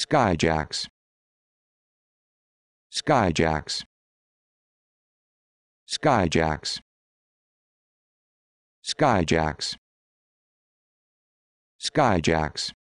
skyjacks skyjacks skyjacks skyjacks skyjacks